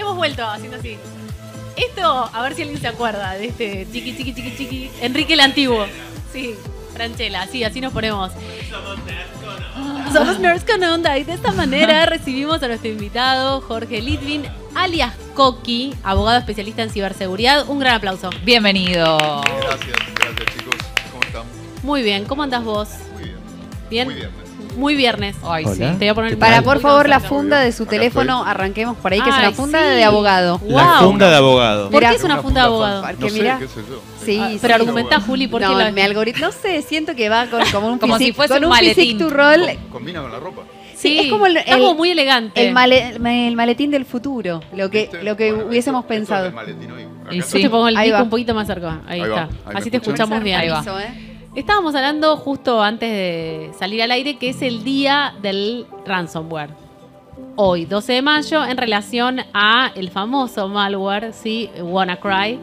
hemos vuelto haciendo así. Esto, a ver si alguien se acuerda de este chiqui, chiqui, chiqui, chiqui. Enrique el Antiguo. Sí, Franchela, sí, así nos ponemos. Somos nerds con onda. y de esta manera recibimos a nuestro invitado Jorge Litvin, alias Coqui, abogado especialista en ciberseguridad. Un gran aplauso. Bienvenido. Gracias, gracias chicos. ¿Cómo están? Muy bien, ¿cómo andas vos? Muy bien. ¿Bien? Muy bien muy viernes. Ay, sí. Te voy a poner Para, por favor, la funda de su teléfono, arranquemos por ahí, que es una funda de abogado. La funda de abogado. ¿Por qué es una funda de abogado? No sé, qué sí, ah, sí. Pero argumentá, Juli, ¿por qué no, mi algoritmo, no sé, siento que va con, como un Como si fuese un maletín. Combina con la ropa. Sí, es como el- estamos muy elegante. el, maletín del futuro, lo que, lo que hubiésemos pensado. maletín hoy. te pongo el Ahí va. un poquito más cerca. Ahí, está. Así te escuchamos bien. Ahí va. ¿eh? Estábamos hablando justo antes de salir al aire que es el día del ransomware. Hoy, 12 de mayo, en relación a el famoso malware, sí, WannaCry.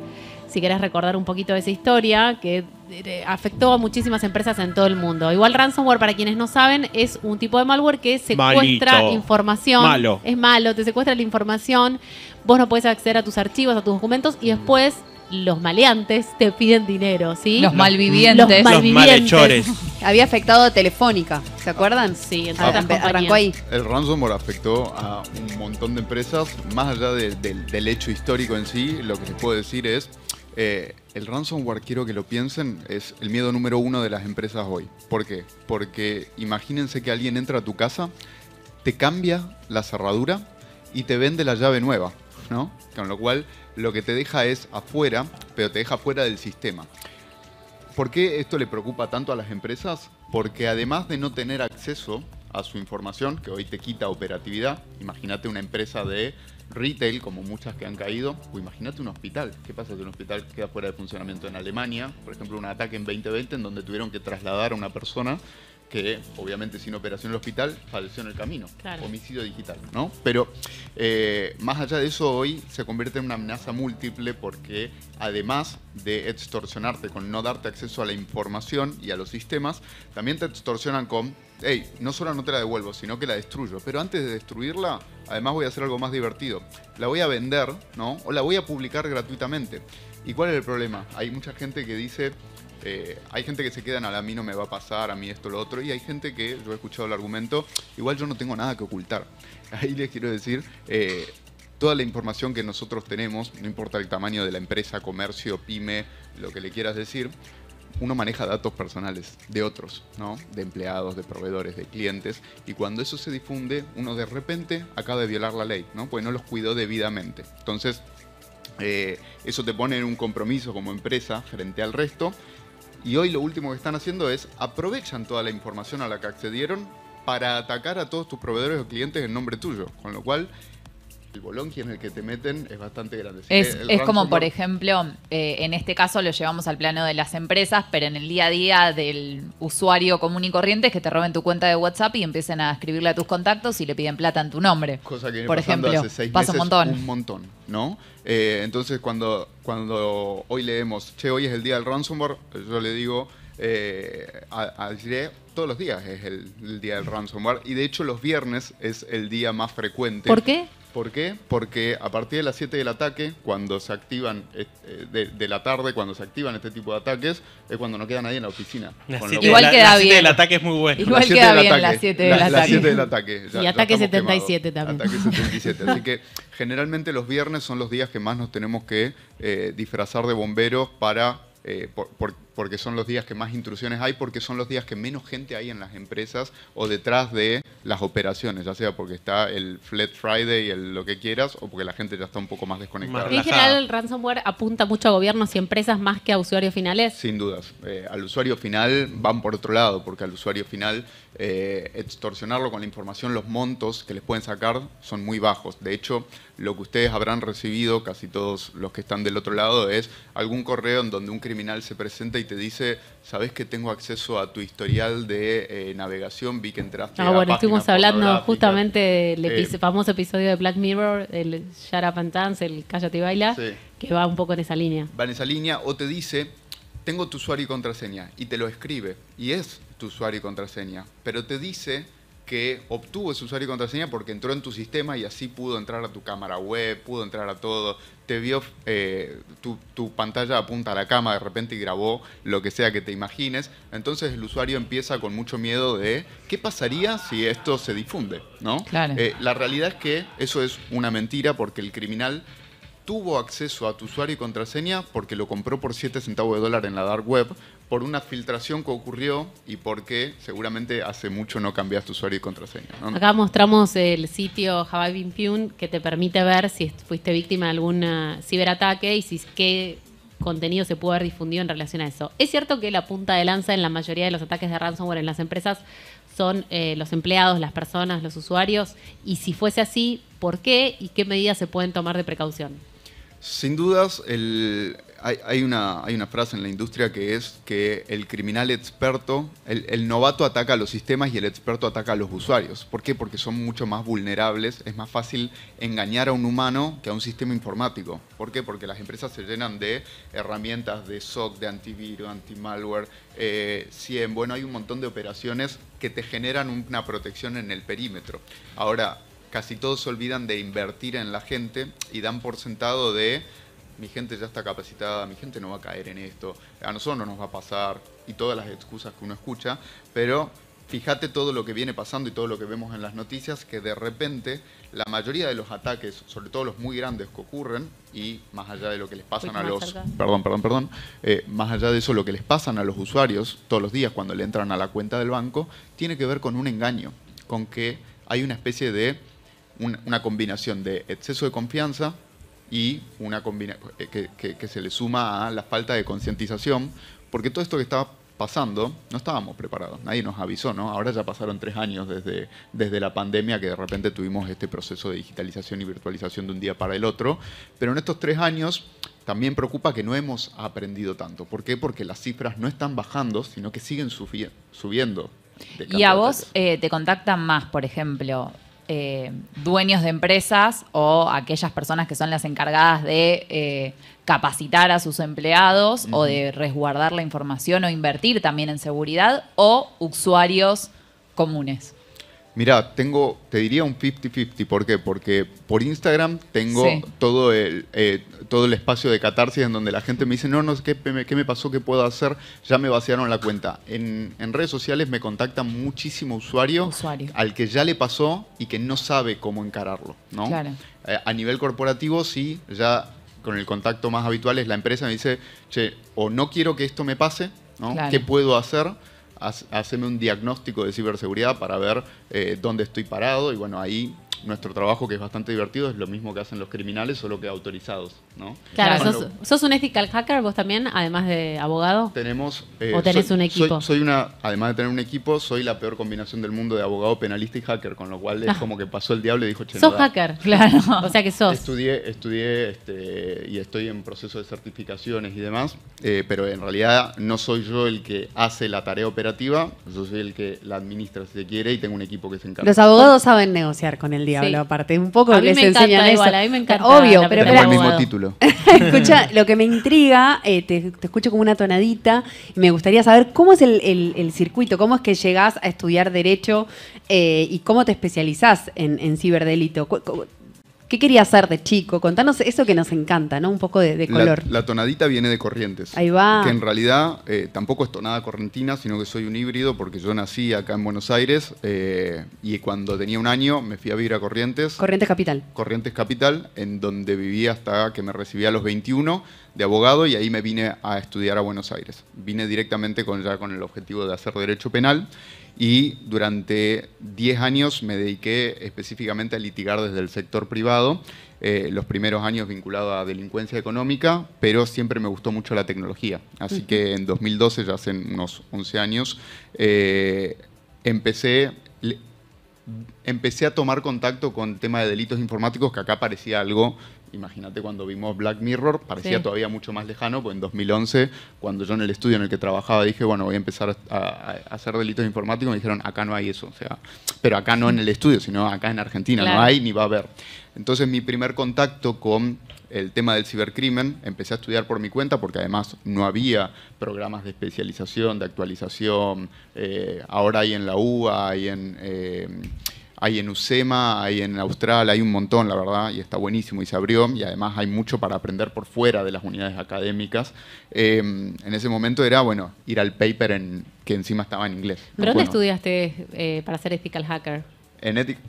Si querés recordar un poquito de esa historia que eh, afectó a muchísimas empresas en todo el mundo. Igual ransomware, para quienes no saben, es un tipo de malware que secuestra Malito. información. Malo. Es malo, te secuestra la información, vos no podés acceder a tus archivos, a tus documentos y después los maleantes te piden dinero, ¿sí? Los malvivientes. Los, malvivientes. malhechores. Había afectado a Telefónica, ¿se acuerdan? Sí, entonces ah, arrancó ahí. El ransomware afectó a un montón de empresas, más allá del hecho histórico en sí, lo que se puede decir es... Eh, el ransomware, quiero que lo piensen, es el miedo número uno de las empresas hoy. ¿Por qué? Porque imagínense que alguien entra a tu casa, te cambia la cerradura y te vende la llave nueva. Con lo cual lo que te deja es afuera, pero te deja fuera del sistema. ¿Por qué esto le preocupa tanto a las empresas? Porque además de no tener acceso a su información, que hoy te quita operatividad, imagínate una empresa de retail, como muchas que han caído, o imagínate un hospital. ¿Qué pasa si un hospital queda fuera de funcionamiento en Alemania? Por ejemplo, un ataque en 2020 en donde tuvieron que trasladar a una persona que obviamente sin operación en el hospital falleció en el camino. Homicidio digital, ¿no? Pero eh, más allá de eso, hoy se convierte en una amenaza múltiple porque además de extorsionarte con no darte acceso a la información y a los sistemas, también te extorsionan con, hey, no solo no te la devuelvo, sino que la destruyo. Pero antes de destruirla, además voy a hacer algo más divertido. La voy a vender, ¿no? O la voy a publicar gratuitamente. ¿Y cuál es el problema? Hay mucha gente que dice, eh, hay gente que se quedan a mí no me va a pasar, a mí esto, lo otro, y hay gente que, yo he escuchado el argumento, igual yo no tengo nada que ocultar. Ahí les quiero decir, eh, toda la información que nosotros tenemos, no importa el tamaño de la empresa, comercio, pyme, lo que le quieras decir, uno maneja datos personales de otros, ¿no? De empleados, de proveedores, de clientes, y cuando eso se difunde, uno de repente acaba de violar la ley, ¿no? Pues no los cuidó debidamente. Entonces, eh, eso te pone en un compromiso como empresa frente al resto y hoy lo último que están haciendo es aprovechan toda la información a la que accedieron para atacar a todos tus proveedores o clientes en nombre tuyo. Con lo cual el que en el que te meten es bastante grande. es, como, por ejemplo, eh, en este caso lo llevamos al plano de las empresas, pero en el día a día del usuario común y corriente es que te roben tu cuenta de WhatsApp y empiecen a escribirle a tus contactos y le piden plata en tu nombre. Cosa que por ejemplo, hace seis pasa meses, un montón. Un montón, ¿no? Eh, entonces, cuando, cuando hoy leemos, che, hoy es el día del ransomware, yo le digo eh, a, todos los días es el día del ransomware y de hecho los viernes es el día más frecuente. ¿Por qué? ¿Por qué? Porque a partir de las 7 del ataque, cuando se activan, eh, de, la tarde, cuando se activan este tipo de ataques, es cuando no queda nadie en la oficina. igual queda bien. 7 el ataque es muy bueno. Igual queda bien las 7 del, ataque. la, 7 del ataque. y ataque 77 también. Ataque 77. Así que generalmente los viernes son los días que más nos tenemos que eh, disfrazar de bomberos para eh, por, porque son los días que más intrusiones hay, porque son los días que menos gente hay en las empresas o detrás de las operaciones, ya sea porque está el Flat Friday, el lo que quieras, o porque la gente ya está un poco más desconectada. en general el ransomware apunta mucho a gobiernos y empresas más que a usuarios finales. Sin dudas, eh, al usuario final van por otro lado, porque al usuario final eh, extorsionarlo con la información, los montos que les pueden sacar son muy bajos. De hecho, lo que ustedes habrán recibido, casi todos los que están del otro lado, es algún correo en donde un criminal se presenta te dice, sabes que tengo acceso a tu historial de eh, navegación, vi que entraste. Ah, bueno, estuvimos hablando justamente del eh, famoso episodio de Black Mirror, el Shut Up el Cállate y Baila, que va un poco en esa línea. Va en esa línea, o te dice, tengo tu usuario y contraseña, y te lo escribe, y es tu usuario y contraseña, pero te dice que obtuvo ese usuario y contraseña porque entró en tu sistema y así pudo entrar a tu cámara web, pudo entrar a todo, te vio eh, tu, tu, pantalla apunta a la cama de repente y grabó lo que sea que te imagines. Entonces el usuario empieza con mucho miedo de qué pasaría si esto se difunde, ¿no? Eh, la realidad es que eso es una mentira porque el criminal tuvo acceso a tu usuario y contraseña porque lo compró por 7 centavos de dólar en la dark web por una filtración que ocurrió y porque seguramente hace mucho no cambiaste usuario y contraseña. Acá mostramos el sitio Hawaii que te permite ver si fuiste víctima de algún ah, ciberataque y si qué contenido se pudo haber difundido en relación a eso. Es cierto que la punta de lanza en la mayoría de los ataques de ransomware en las empresas son eh, los empleados, las personas, los usuarios y si fuese así, ¿por qué y qué medidas se pueden tomar de precaución? Sin dudas, hay, hay, una, frase en la industria que es que el criminal experto, el, novato ataca a los sistemas y el experto ataca a los usuarios. ¿Por qué? Porque son mucho más vulnerables. Es más fácil engañar a un humano que a un sistema informático. ¿Por qué? Porque las empresas se llenan de herramientas de SOC, de antivirus, anti-malware, eh, 100. E bueno, hay un montón de operaciones que te generan una protección en el perímetro. Ahora, casi todos se olvidan de invertir en la gente y dan por sentado de mi gente ya está capacitada, mi gente no va a caer en esto, a nosotros no nos va a pasar y todas las excusas que uno escucha, pero fíjate todo lo que viene pasando y todo lo que vemos en las noticias, que de repente la mayoría de los ataques, sobre todo los muy grandes que ocurren, y más allá de lo que les pasan a los... Perdón, perdón, perdón. Eh, más allá de eso, lo que les pasan a los usuarios todos los días cuando le entran a la cuenta del banco, tiene que ver con un engaño, con que hay una especie de una combinación de exceso de confianza y una combinación eh, que, se le suma a la falta de concientización, porque todo esto que estaba pasando, no estábamos preparados, nadie nos avisó, ¿no? Ahora ya pasaron tres años desde, desde la pandemia que de repente tuvimos este proceso de digitalización y virtualización de un día para el otro, pero en estos tres años también preocupa que no hemos aprendido tanto. ¿Por qué? Porque las cifras no están bajando, sino que siguen subiendo. Y a vos eh, te contactan más, por ejemplo, eh, dueños de empresas o aquellas personas que son las encargadas de eh, capacitar a sus empleados o de resguardar la información o invertir también en seguridad o usuarios comunes. Mira, tengo, te diría un 50-50. ¿Por qué? Porque por Instagram tengo todo, el, eh, todo el espacio de catarsis en donde la gente me dice, no, no, ¿qué, me, qué me pasó? ¿Qué puedo hacer? Ya me vaciaron la cuenta. En, redes sociales me contactan muchísimo usuario, al que ya le pasó y que no sabe cómo encararlo, eh, a nivel corporativo, sí, ya con el contacto más habitual es la empresa me dice, che, o no quiero que esto me pase, ¿no? ¿Qué puedo hacer? hacerme haceme un diagnóstico de ciberseguridad para ver eh, dónde estoy parado y bueno, ahí nuestro trabajo, que es bastante divertido, es lo mismo que hacen los criminales, solo que autorizados, ¿no? Claro, Sos, un ethical hacker vos también, además de abogado. Tenemos... Eh, ¿O tenés un equipo? Soy, una, además de tener un equipo, soy la peor combinación del mundo de abogado, penalista y hacker, con lo cual es ah. como que pasó el diablo y dijo... Che, sos hacker, claro. o sea que sos. Estudié, estudié este, y estoy en proceso de certificaciones y demás, eh, pero en realidad no soy yo el que hace la tarea operativa, yo soy el que la administra si se quiere y tengo un equipo que se encarga. Los abogados saben negociar con el diablo aparte. Un poco a les me enseñan a mí me encanta. Obvio, pero, el mismo título. Escucha, lo que me intriga, eh, te, escucho como una tonadita, me gustaría saber cómo es el, circuito, cómo es que llegás a estudiar Derecho eh, y cómo te especializás en, en ciberdelito. ¿Qué quería hacer de chico? Contanos eso que nos encanta, ¿no? Un poco de, color. La, tonadita viene de Corrientes. Ahí va. Que en realidad eh, tampoco es tonada correntina, sino que soy un híbrido porque yo nací acá en Buenos Aires eh, y cuando tenía un año me fui a vivir a Corrientes. Corrientes Capital. Corrientes Capital, en donde viví hasta que me recibí a los 21 de abogado y ahí me vine a estudiar a Buenos Aires. Vine directamente con, ya con el objetivo de hacer derecho penal y durante 10 años me dediqué específicamente a litigar desde el sector privado, eh, los primeros años vinculado a delincuencia económica, pero siempre me gustó mucho la tecnología. Así que en 2012, ya hace unos 11 años, eh, empecé empecé a tomar contacto con el tema de delitos informáticos que acá parecía algo imagínate cuando vimos Black Mirror, parecía todavía mucho más lejano, pues en 2011, cuando yo en el estudio en el que trabajaba dije, bueno, voy a empezar a, hacer delitos informáticos, me dijeron, acá no hay eso, o sea, pero acá no en el estudio, sino acá en Argentina, no hay ni va a haber. Entonces mi primer contacto con el tema del cibercrimen, empecé a estudiar por mi cuenta porque además no había programas de especialización, de actualización, eh, ahora hay en la UBA, hay en... Eh, hay en USEMA, hay en Australia hay un montón, la verdad, y está buenísimo y se abrió, y además hay mucho para aprender por fuera de las unidades académicas. Em, en ese momento era, bueno, ir al paper en, que encima estaba en inglés. ¿Pero dónde estudiaste eh, para ser ethical hacker? En ethical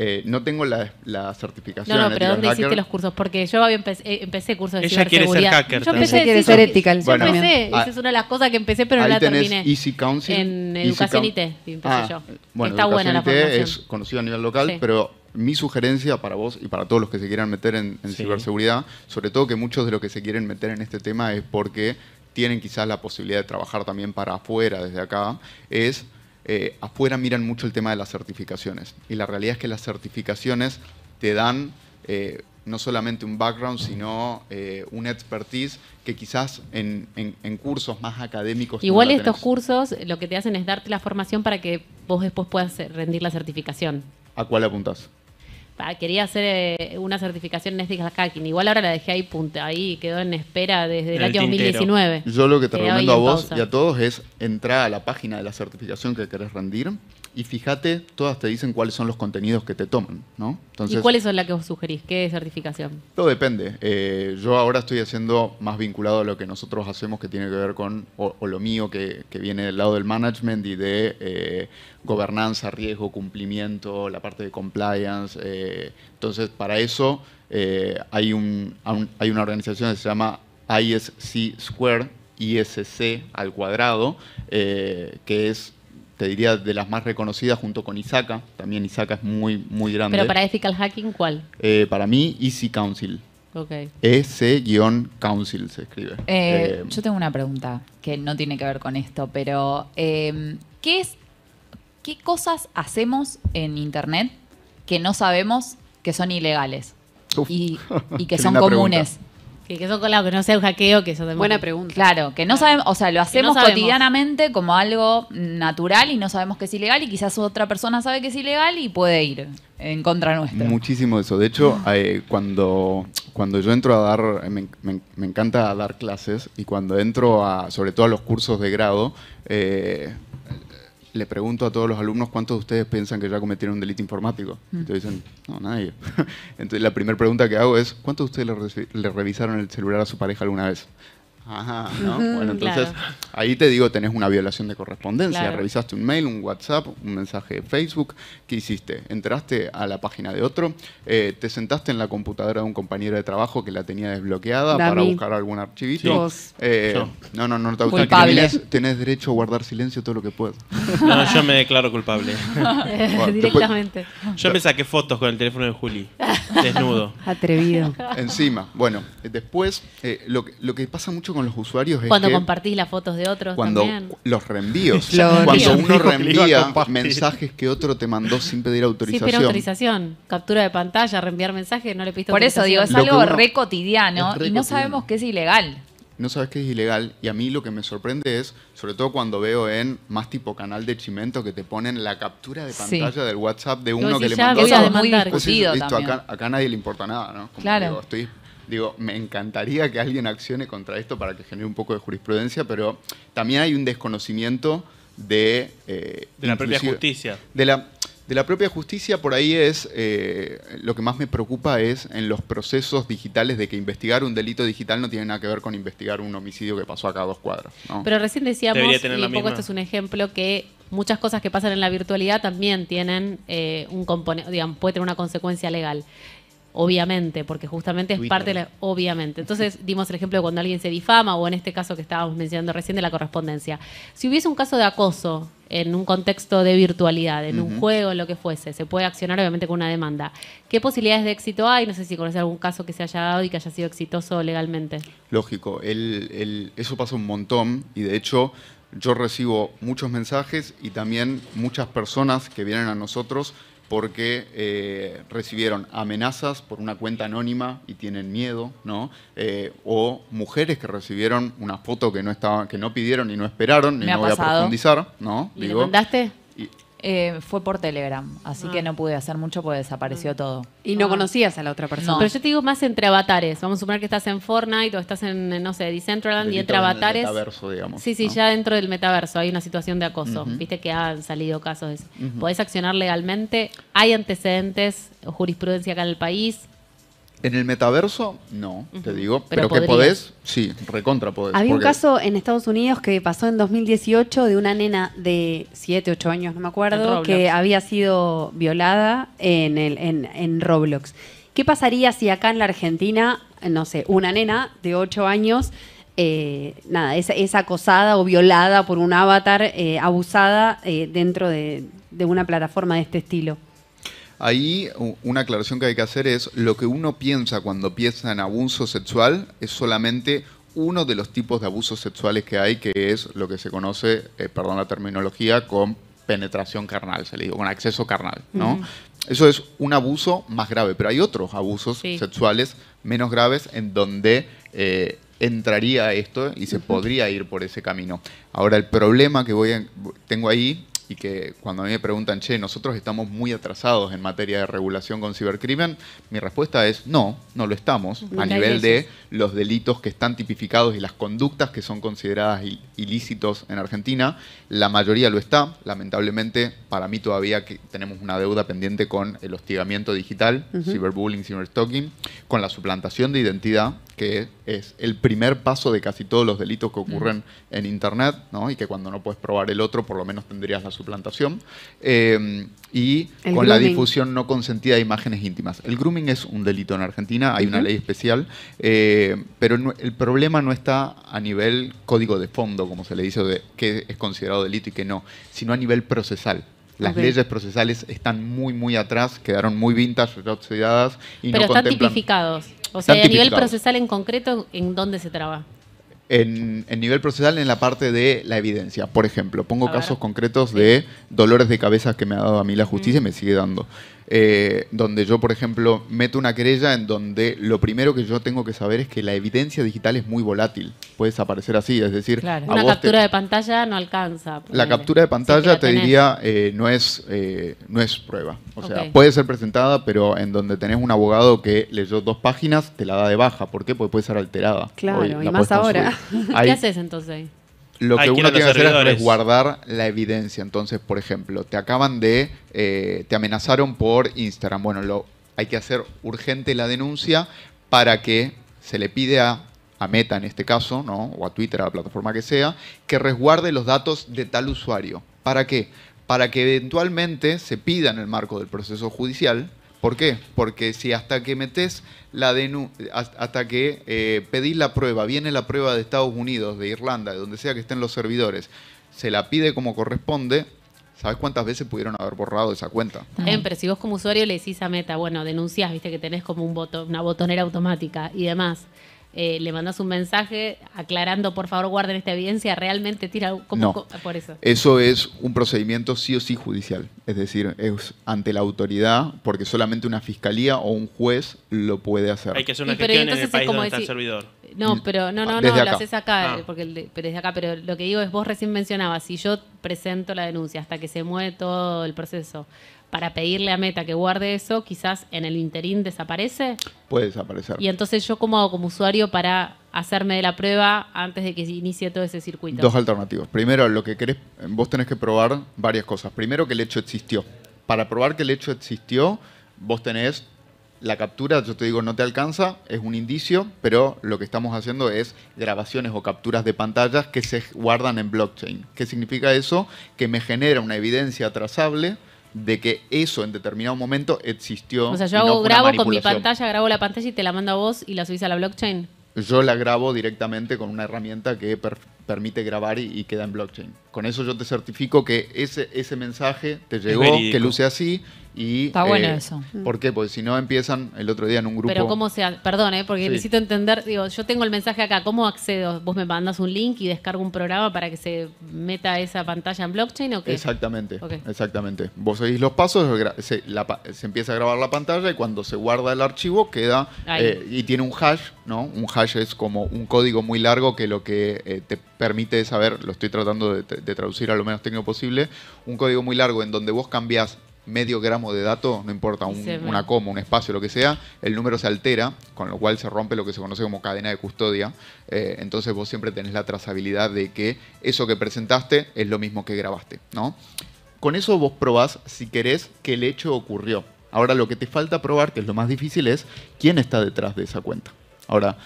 eh, no tengo la, la, certificación. No, no, eh, pero ¿dónde hiciste los cursos? Porque yo empecé, eh, empecé cursos de Ella Quiere ser hacker, yo empecé, a quiere ser ética. Yo empecé, ah, esa es una de las cosas que empecé, pero no la terminé. Easy Council. En Educación IT empecé ah, yo. Está buena la IT formación. es conocido a nivel local, pero mi sugerencia para vos y para todos los que se quieran meter en, ciberseguridad, sobre todo que muchos de los que se quieren meter en este tema es porque tienen quizás la posibilidad de trabajar también para afuera desde acá, es eh, afuera miran mucho el tema de las certificaciones. Y la realidad es que las certificaciones te dan eh, no solamente un background, sino eh, una expertise que quizás en, cursos más académicos. Igual estos cursos lo que te hacen es darte la formación para que vos después puedas rendir la certificación. ¿A cuál apuntás? quería hacer eh, una certificación en ethical hacking. Igual ahora la dejé ahí, punta, ahí quedó en espera desde el, año 2019. Yo lo que te recomiendo a vos y a todos es entrar a la página de la certificación que querés rendir y fíjate, todas te dicen cuáles son los contenidos que te toman, ¿no? Entonces, ¿Y cuáles son las que vos sugerís? ¿Qué certificación? Todo depende. Eh, yo ahora estoy haciendo más vinculado a lo que nosotros hacemos que tiene que ver con, o, lo mío que, viene del lado del management y de eh, gobernanza, riesgo, cumplimiento, la parte de compliance, entonces, para eso eh, hay, una organización que se llama ISC Square, ISC al cuadrado, eh, que es te diría de las más reconocidas junto con Isaka. También Isaka es muy, muy grande. Pero para Ethical Hacking, ¿cuál? Eh, para mí, Easy Council. Okay. E council se escribe. yo tengo una pregunta que no tiene que ver con esto, pero ¿qué cosas hacemos en Internet que no sabemos que son ilegales y, que son comunes. Que, que no sea un hackeo, que eso Buena pregunta. Claro, que no sabemos, o sea, lo hacemos cotidianamente como algo natural y no sabemos que es ilegal y quizás otra persona sabe que es ilegal y puede ir en contra nuestra. Muchísimo eso. De hecho, ah. eh, cuando, cuando yo entro a dar, me, encanta dar clases y cuando entro a, sobre todo a los cursos de grado, eh, le pregunto a todos los alumnos cuántos de ustedes piensan que ya cometieron un delito informático. Y te mm. dicen, no, nadie. Entonces la primera pregunta que hago es, ¿cuántos de ustedes le revisaron el celular a su pareja alguna vez? Ajá, ¿no? Bueno, entonces ahí te digo, tenés una violación de correspondencia. Revisaste un mail, un WhatsApp, un mensaje de Facebook. ¿Qué hiciste? ¿Entraste a la página de otro? Eh, ¿Te sentaste en la computadora de un compañero de trabajo que la tenía desbloqueada para buscar algún archivito? Eh, no, no, no te tenés, tenés, derecho a guardar silencio todo lo que puedas. No, yo me declaro culpable. Directamente. Yo me saqué fotos con el teléfono de Juli, desnudo. Atrevido. Encima. Bueno, después, eh, lo, que, lo que pasa mucho con los usuarios cuando compartís las fotos de otros cuando los reenvíos cuando uno reenvía mensajes que otro te mandó sin pedir autorización sin autorización captura de pantalla reenviar mensajes no le pido por eso digo es algo re cotidiano y no sabemos que es ilegal no sabes que es ilegal. Y a mí lo que me sorprende es, sobre todo cuando veo en más tipo canal de Chimento que te ponen la captura de pantalla del WhatsApp de uno que le mandó. Eso es muy discutido. acá, nadie le importa nada, ¿no? claro digo, me encantaría que alguien accione contra esto para que genere un poco de jurisprudencia, pero también hay un desconocimiento de... Eh, de la propia justicia. De la, de la propia justicia por ahí es, eh, lo que más me preocupa es en los procesos digitales de que investigar un delito digital no tiene nada que ver con investigar un homicidio que pasó acá a dos cuadras. Pero recién decíamos, y un poco esto es un ejemplo, que muchas cosas que pasan en la virtualidad también tienen eh, un componente, digamos, puede tener una consecuencia legal obviamente, porque justamente es parte de la, obviamente. Entonces dimos el ejemplo de cuando alguien se difama o en este caso que estábamos mencionando recién de la correspondencia. Si hubiese un caso de acoso en un contexto de virtualidad, en un juego, lo que fuese, se puede accionar obviamente con una demanda. ¿Qué posibilidades de éxito hay? No sé si conoces algún caso que se haya dado y que haya sido exitoso legalmente. Lógico, eso pasa un montón y de hecho yo recibo muchos mensajes y también muchas personas que vienen a nosotros porque eh, recibieron amenazas por una cuenta anónima y tienen miedo, ¿no? Eh, o mujeres que recibieron una foto que no que no pidieron y no esperaron, y no voy a profundizar, ¿no? ¿Y le eh, fue por Telegram, así que ah. no pude hacer mucho porque desapareció ah. todo. Y no ah. conocías a la otra persona. Pero yo te digo más entre avatares. Vamos a suponer que estás en Fortnite o estás en, no sé, Decentraland y entre avatares. metaverso, digamos. Sí, sí, ya dentro del metaverso hay una situación de acoso. Viste que han salido casos Podés accionar legalmente. Hay antecedentes, o jurisprudencia acá en el país. En el metaverso, no, te digo. Pero, que podés, sí, recontra podés. Había un caso en Estados Unidos que pasó en 2018 de una nena de 7, 8 años, no me acuerdo, que había sido violada en, el, en, en Roblox. ¿Qué pasaría si acá en la Argentina, no sé, una nena de 8 años eh, nada, es, acosada o violada por un avatar, eh, abusada eh, dentro de, de, una plataforma de este estilo. Ahí una aclaración que hay que hacer es lo que uno piensa cuando piensa en abuso sexual es solamente uno de los tipos de abusos sexuales que hay, que es lo que se conoce, eh, perdón la terminología, con penetración carnal, se le digo, con acceso carnal, ¿no? Eso es un abuso más grave, pero hay otros abusos sexuales menos graves en donde eh, entraría esto y se podría ir por ese camino. Ahora, el problema que voy tengo ahí y que cuando a mí me preguntan, che, nosotros estamos muy atrasados en materia de regulación con cibercrimen, mi respuesta es no, no lo estamos, a nivel de los delitos que están tipificados y las conductas que son consideradas ilícitos en Argentina, la mayoría lo está, lamentablemente para mí todavía que tenemos una deuda pendiente con el hostigamiento digital, ciberbullying, ciberstalking, con la suplantación de identidad, que es el primer paso de casi todos los delitos que mm. ocurren en Internet, ¿no? y que cuando no puedes probar el otro, por lo menos tendrías la suplantación, em, y con la difusión no consentida de imágenes íntimas. El grooming es un delito en Argentina, hay una ley especial, eh, pero el problema no está a nivel código de fondo, como se le dice, de qué es considerado delito y qué no, sino a nivel procesal. Las leyes procesales están muy, muy atrás, quedaron muy vintage, retrocedidas. Y Pero están tipificados. O sea, a nivel procesal en concreto, ¿en dónde se trabaja? En, nivel procesal en la parte de la evidencia. Por ejemplo, pongo casos concretos de dolores de cabeza que me ha dado a mí la justicia y me sigue dando. Eh, donde yo, por ejemplo, meto una querella en donde lo primero que yo tengo que saber es que la evidencia digital es muy volátil. Puede aparecer así, es decir, una captura de pantalla no alcanza. La captura de pantalla te diría eh, no, es, eh, no es prueba. O sea, puede ser presentada, pero en donde tenés un abogado que leyó dos páginas, te la da de baja. ¿Por qué? Porque puede ser alterada. Claro, y más ahora. ¿Qué haces entonces lo que uno tiene que hacer es resguardar la evidencia. Entonces, por ejemplo, te acaban de, eh, te amenazaron por Instagram. Bueno, lo, hay que hacer urgente la denuncia para que se le pide a, Meta en este caso, ¿no? o a Twitter, a la plataforma que sea, que resguarde los datos de tal usuario. ¿Para qué? Para que eventualmente se pida en el marco del proceso judicial ¿Por qué? Porque si hasta que metes la denu hasta que eh, pedís la prueba, viene la prueba de Estados Unidos, de Irlanda, de donde sea que estén los servidores, se la pide como corresponde, ¿Sabes cuántas veces pudieron haber borrado esa cuenta? Bien, em, pero si vos como usuario le decís a Meta, bueno, denunciás, viste que tenés como un botón, una botonera automática y demás, eh, le mandas un mensaje aclarando, por favor, guarden esta evidencia, realmente tira. como por eso? Eso es un procedimiento sí o sí judicial. Es decir, es ante la autoridad, porque solamente una fiscalía o un juez lo puede hacer. Hay que hacer una gestión en el país donde está el servidor. No, mm. pero no, no, ah, no, lo haces ah. porque desde acá. Pero lo que digo es, vos recién mencionabas, si yo presento la denuncia hasta que se mueve todo el proceso, para pedirle a Meta que guarde eso, quizás en el interín desaparece. Puede desaparecer. Y entonces yo cómo hago como usuario para hacerme de la prueba antes de que inicie todo ese circuito. Dos alternativas. Primero, lo que querés, vos tenés que probar varias cosas. Primero, que el hecho existió. Para probar que el hecho existió, vos tenés la captura, yo te digo, no te alcanza, es un indicio, pero lo que estamos haciendo es grabaciones o capturas de pantallas que se guardan en blockchain. ¿Qué significa eso? Que me genera una evidencia trazable de que eso en determinado momento existió. O sea, yo grabo con mi pantalla, grabo la pantalla y te la mando a vos y la subís a la blockchain. Yo la grabo directamente con una herramienta que permite grabar y, queda en blockchain. Con eso yo te certifico que ese, ese mensaje te llegó, que luce así y... Está bueno eh, eso. Mm. ¿Por qué? Porque si no empiezan el otro día en un grupo... Pero cómo sea, perdón, ¿eh? porque necesito entender, digo, yo tengo el mensaje acá, ¿cómo accedo? ¿Vos me mandas un link y descargo un programa para que se meta esa pantalla en blockchain o qué? Exactamente, exactamente. Vos seguís los pasos, se, empieza a grabar la pantalla y cuando se guarda el archivo queda eh, y tiene un hash, ¿no? Un hash es como un código muy largo que lo que te permite saber, lo estoy tratando de, traducir a lo menos técnico posible, un código muy largo en donde vos cambiás medio gramo de dato, no importa, una coma, un espacio, lo que sea, el número se altera, con lo cual se rompe lo que se conoce como cadena de custodia. Eh, entonces vos siempre tenés la trazabilidad de que eso que presentaste es lo mismo que grabaste, ¿no? Con eso vos probás, si querés, que el hecho ocurrió. Ahora lo que te falta probar, que es lo más difícil, es quién está detrás de esa cuenta. Ahora,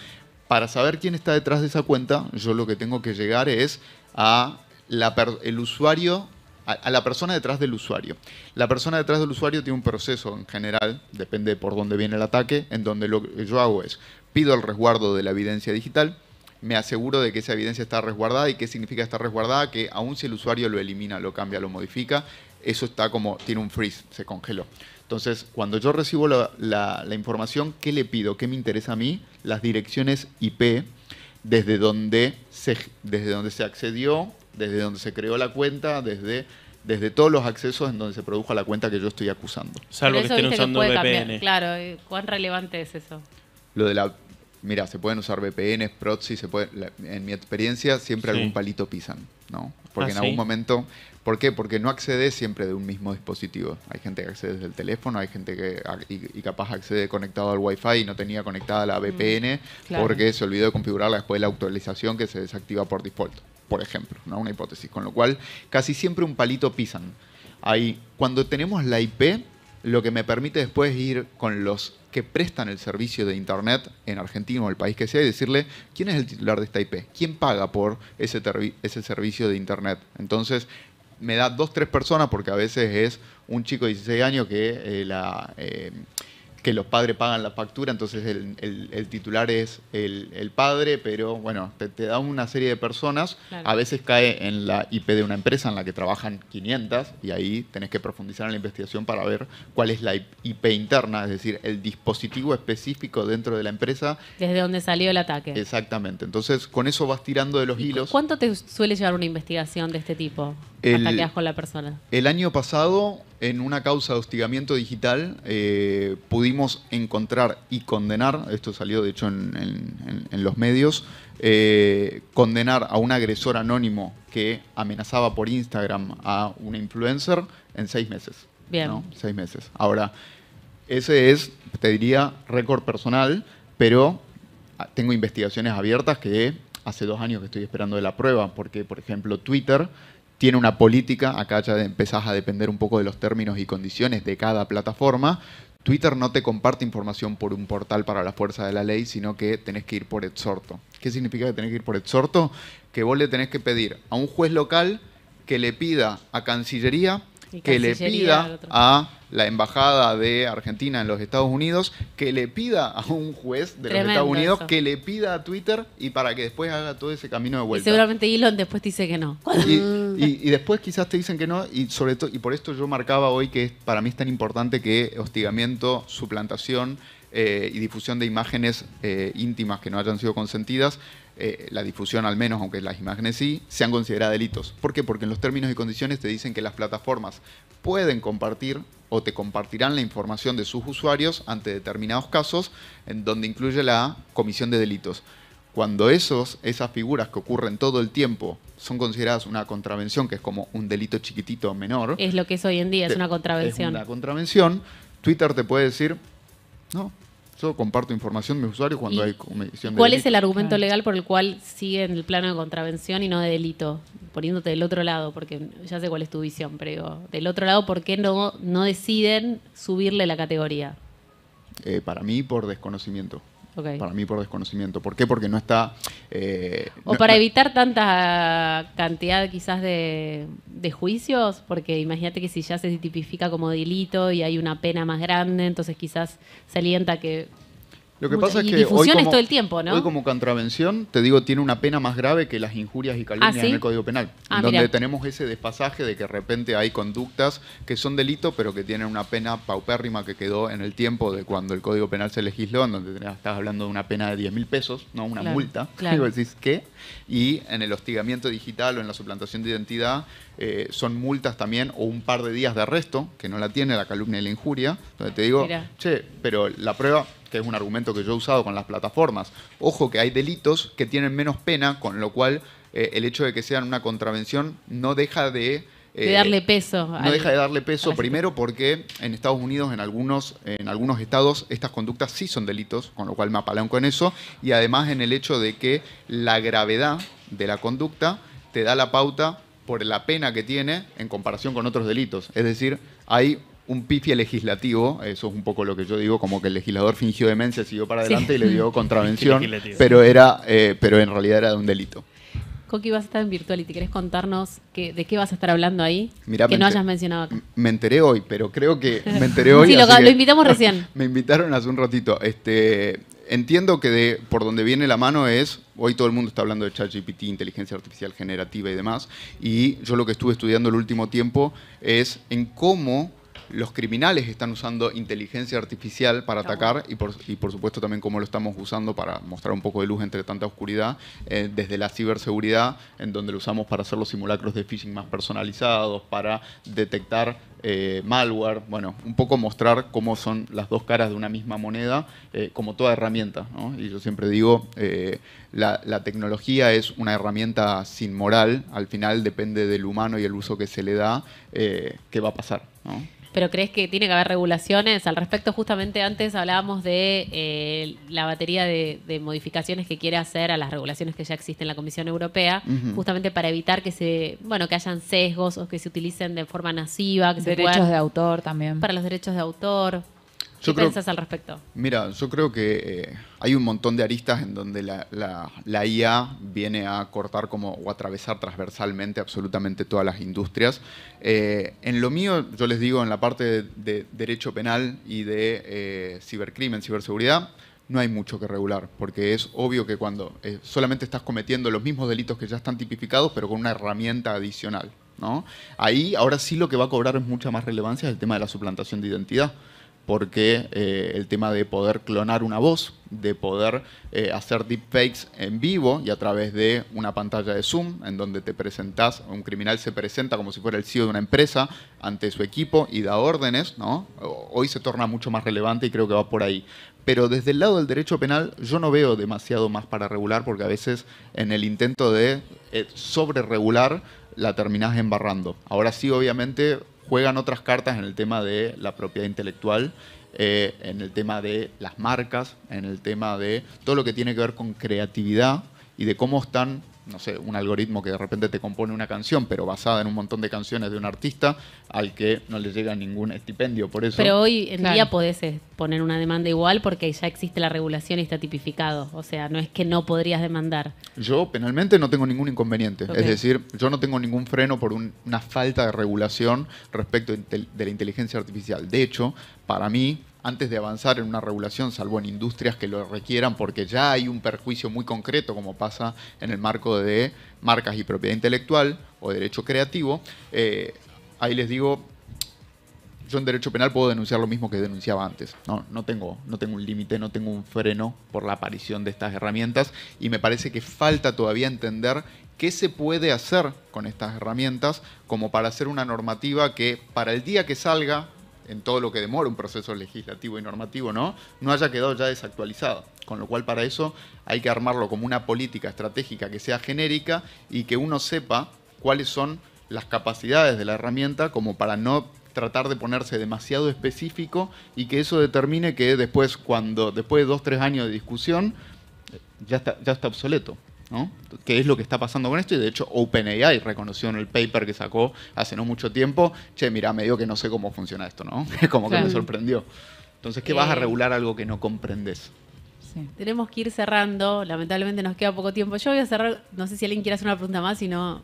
para saber quién está detrás de esa cuenta, yo lo que tengo que llegar es a la el usuario, a, la persona detrás del usuario. La persona detrás del usuario tiene un proceso en general, depende por dónde viene el ataque, en donde lo que yo hago es pido el resguardo de la evidencia digital, me aseguro de que esa evidencia está resguardada y qué significa estar resguardada, que aun si el usuario lo elimina, lo cambia, lo modifica, eso está como, tiene un freeze, se congeló. Entonces, cuando yo recibo la, información, ¿qué le pido? ¿Qué me interesa a mí? Las direcciones IP desde donde se, desde donde se accedió, desde donde se creó la cuenta, desde, desde todos los accesos en donde se produjo la cuenta que yo estoy acusando. Salvo que estén usando Claro, ¿cuán relevante es eso? Lo de la mira, se pueden usar VPNs, proxy, se puede, en mi experiencia siempre algún palito pisan, ¿no? Porque ah, en algún momento, ¿por qué? Porque no accedes siempre de un mismo dispositivo. Hay gente que accede desde el teléfono, hay gente que y, capaz accede conectado al Wi-Fi y no tenía conectada la mm, VPN porque se olvidó de configurarla después de la actualización que se desactiva por default, por ejemplo, Una hipótesis, con lo cual casi siempre un palito pisan. Ahí, cuando tenemos la IP, lo que me permite después ir con los que prestan el servicio de Internet en Argentina o el país que sea y decirle quién es el titular de esta IP, quién paga por ese, ese servicio de Internet. Entonces, me da dos, tres personas, porque a veces es un chico de 16 años que eh, la... Eh, que los padres pagan la factura, entonces el, titular es el, padre, pero bueno, te, da una serie de personas, a veces cae en la IP de una empresa en la que trabajan 500 y ahí tenés que profundizar en la investigación para ver cuál es la IP interna, es decir, el dispositivo específico dentro de la empresa. Desde donde salió el ataque. Exactamente, entonces con eso vas tirando de los hilos. ¿Cuánto te suele llevar una investigación de este tipo? hasta con la persona. El año pasado en una causa de hostigamiento digital eh, pudimos encontrar y condenar, esto salió de hecho en, los medios, eh, condenar a un agresor anónimo que amenazaba por Instagram a una influencer en seis meses. Bien. Seis meses. Ahora, ese es, te diría, récord personal, pero tengo investigaciones abiertas que hace dos años que estoy esperando de la prueba, porque, por ejemplo, Twitter tiene una política, acá ya empezás a depender un poco de los términos y condiciones de cada plataforma. Twitter no te comparte información por un portal para la fuerza de la ley, sino que tenés que ir por exhorto. ¿Qué significa que tenés que ir por exhorto? Que vos le tenés que pedir a un juez local que le pida a Cancillería, Cancillería que le pida a la embajada de Argentina en los Estados Unidos que le pida a un juez de los Estados Unidos que le pida a Twitter y para que después haga todo ese camino de vuelta. seguramente Elon después te dice que no. Y, después quizás te dicen que no y sobre todo y por esto yo marcaba hoy que para mí es tan importante que hostigamiento, suplantación eh, y difusión de imágenes eh, íntimas que no hayan sido consentidas eh, la difusión al menos, aunque las imágenes sí, sean consideradas delitos. ¿Por qué? Porque en los términos y condiciones te dicen que las plataformas pueden compartir o te compartirán la información de sus usuarios ante determinados casos, en donde incluye la comisión de delitos. Cuando esos, esas figuras que ocurren todo el tiempo son consideradas una contravención, que es como un delito chiquitito menor. Es lo que es hoy en día, es una contravención. Es una contravención. Twitter te puede decir, no, yo comparto información de mis usuarios cuando hay comisión de ¿Cuál es el argumento legal por el cual sigue en el plano de contravención y no de delito? Poniéndote del otro lado, porque ya sé cuál es tu visión, pero del otro lado, ¿por qué no, deciden subirle la categoría? Eh, para mí, por desconocimiento. Para mí por desconocimiento. ¿Por qué? Porque no está... Eh, o para evitar tanta cantidad quizás de, de juicios, porque imagínate que si ya se tipifica como delito y hay una pena más grande, entonces quizás se alienta que lo que pasa es que hoy como, todo el tiempo, ¿no? hoy como contravención, te digo, tiene una pena más grave que las injurias y calumnias ah, en el Código Penal, ah, donde tenemos ese despasaje de que de repente hay conductas que son delito, pero que tienen una pena paupérrima que quedó en el tiempo de cuando el Código Penal se legisló, en donde estás hablando de una pena de 10 mil pesos, no una multa, claro. y vos decís, ¿qué? Y en el hostigamiento digital o en la suplantación de identidad eh, son multas también o un par de días de arresto, que no la tiene la calumnia y la injuria, donde te digo, che, pero la prueba que es un argumento que yo he usado con las plataformas. Ojo que hay delitos que tienen menos pena, con lo cual eh, el hecho de que sean una contravención no deja de... darle eh, peso. No deja de darle peso, primero porque en Estados Unidos, en algunos, en algunos estados, estas conductas sí son delitos, con lo cual me apalanco con eso, y además en el hecho de que la gravedad de la conducta te da la pauta por la pena que tiene en comparación con otros delitos. Es decir, hay un pifia legislativo, eso es un poco lo que yo digo, como que el legislador fingió demencia, siguió para adelante y le dio contravención, pero, era, eh, pero en realidad era de un delito. Coqui, vas a estar en Virtuality. ¿Querés contarnos de qué vas a estar hablando ahí? que no hayas mencionado acá. Me enteré hoy, pero creo que me enteré hoy. sí, lo, invitamos recién. Me invitaron hace un ratito. Este, entiendo que por donde viene la mano es, hoy todo el mundo está hablando de ChatGPT, inteligencia artificial generativa y demás, y yo lo que estuve estudiando el último tiempo es en cómo los criminales están usando inteligencia artificial para atacar y por, supuesto también cómo lo estamos usando para mostrar un poco de luz entre tanta oscuridad, eh, desde la ciberseguridad, en donde lo usamos para hacer los simulacros de phishing más personalizados, para detectar eh, malware, bueno, un poco mostrar cómo son las dos caras de una misma moneda, eh, como toda herramienta. Y yo siempre digo, la, tecnología es una herramienta sin moral, al final depende del humano y el uso que se le da, qué va a pasar pero ¿crees que tiene que haber regulaciones? Al respecto, justamente antes hablábamos de eh, la batería de, modificaciones que quiere hacer a las regulaciones que ya existen en la Comisión Europea, justamente para evitar que se, bueno, que hayan sesgos o que se utilicen de forma nociva. derechos de autor también. Para los derechos de autor. ¿Qué piensas al respecto? Mira, yo creo que eh, hay un montón de aristas en donde la, IA viene a cortar como o atravesar transversalmente absolutamente todas las industrias. Eh, en lo mío, yo les digo, en la parte de, derecho penal y de eh, cibercrimen, ciberseguridad, no hay mucho que regular, porque es obvio que cuando solamente estás cometiendo los mismos delitos que ya están tipificados, pero con una herramienta adicional. ¿no? Ahí ahora sí lo que va a cobrar es mucha más relevancia el tema de la suplantación de identidad porque eh, el tema de poder clonar una voz, de poder eh, hacer deepfakes en vivo y a través de una pantalla de Zoom, en donde te presentás, un criminal se presenta como si fuera el CEO de una empresa ante su equipo y da órdenes, ¿no? Hoy se torna mucho más relevante y creo que va por ahí. Pero desde el lado del derecho penal yo no veo demasiado más para regular porque a veces en el intento de eh, sobre regular la terminás embarrando. Ahora sí, obviamente, juegan otras cartas en el tema de la propiedad intelectual, eh, en el tema de las marcas, en el tema de todo lo que tiene que ver con creatividad y de cómo están no sé, un algoritmo que de repente te compone una canción, pero basada en un montón de canciones de un artista al que no le llega ningún estipendio por eso. Pero hoy en día podés eh, poner una demanda igual porque ya existe la regulación y está tipificado. O sea, no es que no podrías demandar. Yo penalmente no tengo ningún inconveniente. Es decir, yo no tengo ningún freno por una falta de regulación respecto de la inteligencia artificial. De hecho, para mí, antes de avanzar en una regulación, salvo en industrias que lo requieran, porque ya hay un perjuicio muy concreto, como pasa en el marco de marcas y propiedad intelectual o derecho creativo, eh, ahí les digo, yo en derecho penal puedo denunciar lo mismo que denunciaba antes. No, no tengo, no tengo un límite, no tengo un freno por la aparición de estas herramientas y me parece que falta todavía entender qué se puede hacer con estas herramientas como para hacer una normativa que para el día que salga en todo lo que demora un proceso legislativo y normativo, ¿no? No haya quedado ya desactualizado. Con lo cual, para eso hay que armarlo como una política estratégica que sea genérica y que uno sepa cuáles son las capacidades de la herramienta como para no tratar de ponerse demasiado específico y que eso determine que después, cuando, después de dos, tres años de discusión, ya está, ya está obsoleto. ¿no? ¿Qué es lo que está pasando con esto? Y de hecho OpenAI reconoció en el paper que sacó hace no mucho tiempo, che, mira, medio que no sé cómo funciona esto, ¿no? Como que me sorprendió. Entonces, ¿qué vas a eh. regular algo que no comprendes? Tenemos que ir cerrando, lamentablemente nos queda poco tiempo. Yo voy a cerrar, no sé si alguien quiere hacer una pregunta más, si no,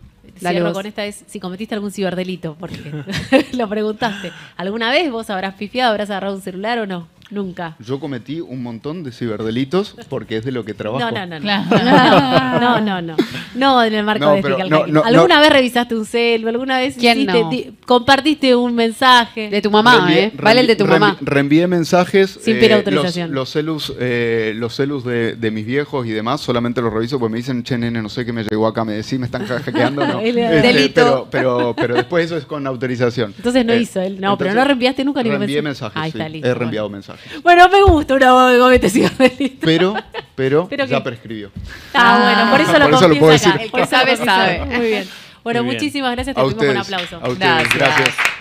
con esta es si cometiste algún ciberdelito, porque lo preguntaste. ¿Alguna vez vos habrás fifiado, habrás agarrado un celular o no? Nunca. Yo cometí un montón de ciberdelitos porque es de lo que trabajo. No, no, no. No, no, no, no. en el marco de este ¿Alguna vez revisaste un celular? ¿Alguna vez compartiste un mensaje? De tu mamá, ¿eh? Vale el de tu mamá. Reenvié mensajes. Sin eh, autorización. Los, celus, eh, los celus de, mis viejos y demás, solamente los reviso porque me dicen, che, nene, no sé qué me llegó acá, me decís, me están hackeando. Este, Delito. Pero, pero, pero, después eso es con autorización. Entonces no eh, hizo él. No, pero no reenviaste nunca ni mensaje. Reenvié mensajes, está listo. He reenviado mensajes. Bueno, me gusta una abogado de gomete cigarrerito. Pero, pero, ¿Pero ya prescribió. Ah, bueno, por eso lo, por acá. El que sabe, sabe. Muy bien. Bueno, muchísimas gracias. Te a un aplauso. A gracias.